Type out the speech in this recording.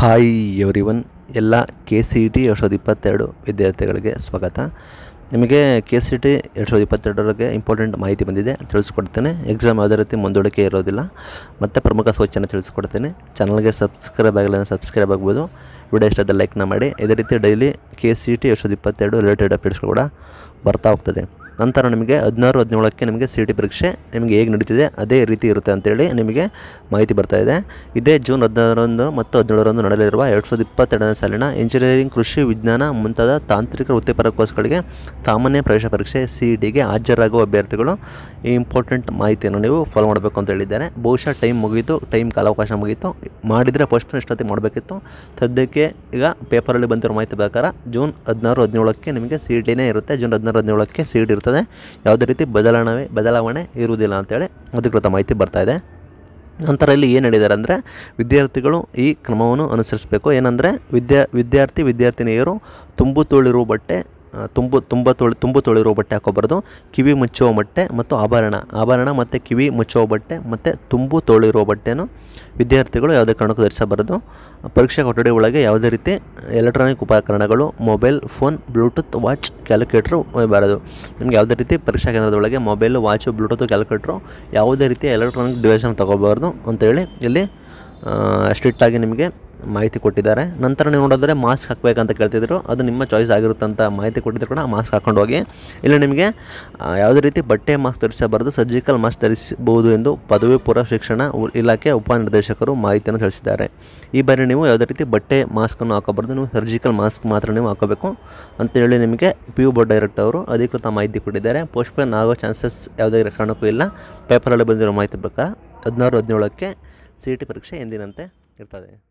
hi everyone ಎಲ್ಲ K C E T ಎರಡು ಸಾವಿರದ ಇಪ್ಪತ್ತೆರಡು ವಿದ್ಯಾರ್ಥಿಗಳಿಗೆ ಸ್ವಾಗತ ನಿಮಗೆ ಕೆ ಸಿ ಟಿ ಎರಡು ಸಾವಿರದ ಇಪ್ಪತ್ತೆರಡರೊಳಗೆ ಇಂಪಾರ್ಟೆಂಟ್ ಮಾಹಿತಿ ಬಂದಿದೆ ತಿಳಿಸ್ಕೊಡ್ತೇನೆ ಎಕ್ಸಾಮ್ ಯಾವುದೇ ರೀತಿ ಮುಂದೂಡಿಕೆ ಇರೋದಿಲ್ಲ ಮತ್ತು ಪ್ರಮುಖ ಸೂಚನೆ ತಿಳಿಸ್ಕೊಡ್ತೇನೆ ಚಾನಲ್ಗೆ ಸಬ್ಸ್ಕ್ರೈಬ್ ಆಗಿಲ್ಲ ಸಬ್ಸ್ಕ್ರೈಬ್ ಆಗ್ಬೋದು ವಿಡಿಯೋ ಇಷ್ಟಾದ ಲೈಕ್ನ ಮಾಡಿ ಇದೇ ರೀತಿ ಡೈಲಿ ಕೆ ಸಿ ಟಿ ಎರಡು ಸಾವಿರದ ಇಪ್ಪತ್ತೆರಡು ರಿಲೇಟೆಡ್ ಅಪ್ಡೇಟ್ಸ್ಗಳು ಕೂಡ ಬರ್ತಾ ಹೋಗ್ತದೆ ನಂತರ ನಿಮಗೆ ಹದಿನಾರು ಹದಿನೇಳಕ್ಕೆ ನಿಮಗೆ ಸಿ ಟಿ ಪರೀಕ್ಷೆ ನಿಮಗೆ ಹೇಗೆ ನಡೀತಿದೆ ಅದೇ ರೀತಿ ಇರುತ್ತೆ ಅಂತೇಳಿ ನಿಮಗೆ ಮಾಹಿತಿ ಬರ್ತಾ ಇದೆ ಇದೇ ಜೂನ್ ಹದಿನಾರರಂದು ಮತ್ತು ಹದಿನೇಳರಂದು ನಡೆಯಲಿರುವ ಎರಡು ಸಾವಿರದ ಇಪ್ಪತ್ತೆರಡನೇ ಸಾಲಿನ ಇಂಜಿನಿಯರಿಂಗ್ ಕೃಷಿ ವಿಜ್ಞಾನ ಮುಂತಾದ ತಾಂತ್ರಿಕ ವೃತ್ತಿಪರ ಕೋರ್ಸ್ಗಳಿಗೆ ಸಾಮಾನ್ಯ ಪ್ರವೇಶ ಪರೀಕ್ಷೆ ಸಿ ಇ ಟಿಗೆ ಹಾಜರಾಗುವ ಅಭ್ಯರ್ಥಿಗಳು ಈ ಇಂಪಾರ್ಟೆಂಟ್ ಮಾಹಿತಿಯನ್ನು ನೀವು ಫಾಲೋ ಮಾಡಬೇಕು ಅಂತ ಹೇಳಿದ್ದಾರೆ ಬಹುಶಃ ಟೈಮ್ ಮುಗಿಯಿತು ಟೈಮ್ ಕಾಲಾವಕಾಶ ಮುಗಿಯಿತು ಮಾಡಿದರೆ ಪೋಸ್ಟ್ಪೋನ್ ಎಷ್ಟೊತ್ತಿಗೆ ಮಾಡಬೇಕಿತ್ತು ಸದ್ಯಕ್ಕೆ ಈಗ ಪೇಪರಲ್ಲಿ ಬಂದಿರೋ ಮಾಹಿತಿ ಪ್ರಕಾರ ಜೂನ್ ಹದಿನಾರು ಹದಿನೇಳಕ್ಕೆ ನಿಮಗೆ ಸಿ ಇ ಟಿನೇ ಇರುತ್ತೆ ಜೂನ್ ಹದಿನಾರು ಹದಿನೇಳಕ್ಕೆ ಸಿ ಇ ಇರುತ್ತೆ ಇರ್ತದೆ ಯಾವುದೇ ರೀತಿ ಬದಲಾವಣೆ ಬದಲಾವಣೆ ಇರುವುದಿಲ್ಲ ಅಂತೇಳಿ ಅಧಿಕೃತ ಮಾಹಿತಿ ಬರ್ತಾ ಇದೆ ನಂತರ ಇಲ್ಲಿ ಏನು ಹೇಳಿದ್ದಾರೆ ಅಂದರೆ ವಿದ್ಯಾರ್ಥಿಗಳು ಈ ಕ್ರಮವನ್ನು ಅನುಸರಿಸಬೇಕು ಏನಂದರೆ ವಿದ್ಯಾ ವಿದ್ಯಾರ್ಥಿ ವಿದ್ಯಾರ್ಥಿನಿಯರು ತುಂಬು ತೋಳಿರುವ ಬಟ್ಟೆ ತುಂಬು ತುಂಬ ತೊಳಿ ತುಂಬು ತೊಳಿರೋ ಬಟ್ಟೆ ಹಾಕೋಬಾರ್ದು ಕಿವಿ ಮುಚ್ಚೋ ಬಟ್ಟೆ ಮತ್ತು ಆಭರಣ ಆಭರಣ ಮತ್ತು ಕಿವಿ ಮುಚ್ಚೋ ಬಟ್ಟೆ ಮತ್ತು ತುಂಬು ತೊಳಿರೋ ಬಟ್ಟೆನೂ ವಿದ್ಯಾರ್ಥಿಗಳು ಯಾವುದೇ ಕಾರಣಕ್ಕೂ ಧರಿಸಬಾರ್ದು ಪರೀಕ್ಷಾ ಕೊಠಡಿ ಒಳಗೆ ಯಾವುದೇ ರೀತಿ ಎಲೆಕ್ಟ್ರಾನಿಕ್ ಉಪಕರಣಗಳು mobile phone Bluetooth watch calculator ಒಯ್ಯಬಾರದು ನಿಮ್ಗೆ ಯಾವುದೇ ರೀತಿ ಪರೀಕ್ಷಾ ಕೇಂದ್ರದೊಳಗೆ ಮೊಬೈಲು ವಾಚು ಬ್ಲೂಟೂತ್ ಕ್ಯಾಲ್ಕುಲೇಟ್ರು ಯಾವುದೇ ರೀತಿ ಎಲೆಕ್ಟ್ರಾನಿಕ್ ಡಿವೈಸನ್ನು ತೊಗೋಬಾರ್ದು ಅಂತೇಳಿ ಇಲ್ಲಿ ಸ್ಟ್ರಿಕ್ಟಾಗಿ ನಿಮಗೆ ಮಾಹಿತಿ ಕೊಟ್ಟಿದ್ದಾರೆ ನಂತರ ನೀವು ನೋಡಿದ್ರೆ ಮಾಸ್ಕ್ ಹಾಕಬೇಕಂತ ಕೇಳ್ತಿದ್ರು ಅದು ನಿಮ್ಮ ಚಾಯ್ಸ್ ಆಗಿರುತ್ತಂತ ಮಾಹಿತಿ ಕೊಟ್ಟಿದ್ರು ಕೂಡ ಮಾಸ್ಕ್ ಹಾಕೊಂಡು ಹೋಗಿ ಇಲ್ಲಿ ನಿಮಗೆ ಯಾವುದೇ ರೀತಿ ಬಟ್ಟೆ ಮಾಸ್ಕ್ ಧರಿಸಬಾರದು ಸರ್ಜಿಕಲ್ ಮಾಸ್ಕ್ ಧರಿಸಬಹುದು ಎಂದು ಪದವಿ ಪೂರ್ವ ಶಿಕ್ಷಣ ಇಲಾಖೆ ಉಪನಿರ್ದೇಶಕರು ಮಾಹಿತಿಯನ್ನು ತಿಳಿಸಿದ್ದಾರೆ ಈ ಬಾರಿ ನೀವು ಯಾವುದೇ ರೀತಿ ಬಟ್ಟೆ ಮಾಸ್ಕನ್ನು ಹಾಕೋಬಾರ್ದು ನೀವು ಸರ್ಜಿಕಲ್ ಮಾಸ್ಕ್ ಮಾತ್ರ ನೀವು ಹಾಕೋಬೇಕು ಅಂತೇಳಿ ನಿಮಗೆ ಪಿ ಯು ಬೋರ್ಡ್ ಡೈರೆಕ್ಟ್ ಅವರು ಅಧಿಕೃತ ಮಾಹಿತಿ ಕೊಟ್ಟಿದ್ದಾರೆ ಪೋಸ್ಟ್ಪೋನ್ ಆಗೋ ಚಾನ್ಸಸ್ ಯಾವುದೇ ಕಾರಣಕ್ಕೂ ಇಲ್ಲ ಪೇಪರಲ್ಲಿ ಬಂದಿರೋ ಮಾಹಿತಿ ಪ್ರಕಾರ ಹದಿನಾರು ಹದಿನೇಳಕ್ಕೆ ಸಿ ಇ ಟಿ ಪರೀಕ್ಷೆ ಎಂದಿನಂತೆ ಇರ್ತದೆ